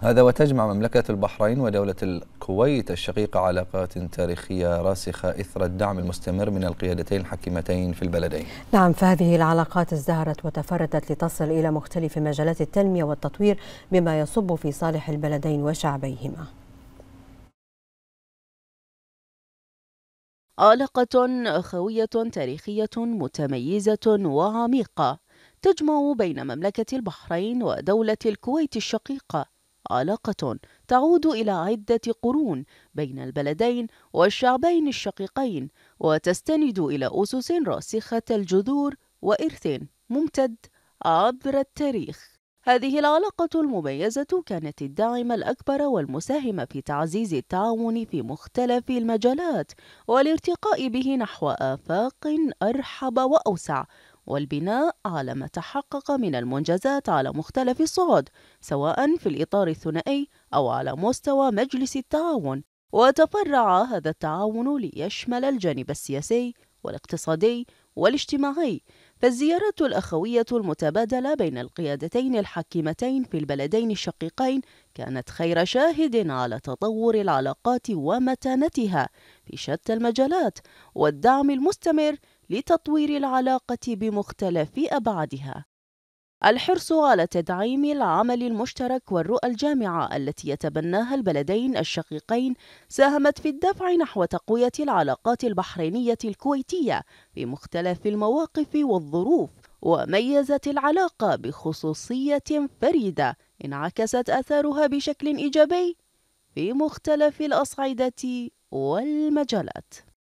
هذا وتجمع مملكة البحرين ودولة الكويت الشقيقة علاقات تاريخية راسخة إثر الدعم المستمر من القيادتين الحكيمتين في البلدين نعم فهذه العلاقات ازدهرت وتفردت لتصل إلى مختلف مجالات التنمية والتطوير بما يصب في صالح البلدين وشعبيهما علاقة أخوية تاريخية متميزة وعميقة تجمع بين مملكة البحرين ودولة الكويت الشقيقة علاقة تعود إلى عدة قرون بين البلدين والشعبين الشقيقين وتستند إلى أسس راسخة الجذور وإرث ممتد عبر التاريخ هذه العلاقة المميزة كانت الداعم الأكبر والمساهم في تعزيز التعاون في مختلف المجالات والارتقاء به نحو آفاق أرحب وأوسع والبناء على ما تحقق من المنجزات على مختلف الصعد سواء في الإطار الثنائي أو على مستوى مجلس التعاون وتفرع هذا التعاون ليشمل الجانب السياسي والاقتصادي والاجتماعي فالزيارات الأخوية المتبادلة بين القيادتين الحاكمتين في البلدين الشقيقين كانت خير شاهد على تطور العلاقات ومتانتها في شتى المجالات والدعم المستمر لتطوير العلاقة بمختلف أبعادها الحرص على تدعيم العمل المشترك والرؤى الجامعة التي يتبناها البلدين الشقيقين ساهمت في الدفع نحو تقوية العلاقات البحرينية الكويتية في مختلف المواقف والظروف وميزت العلاقة بخصوصية فريدة انعكست أثارها بشكل إيجابي في مختلف الأصعدة والمجالات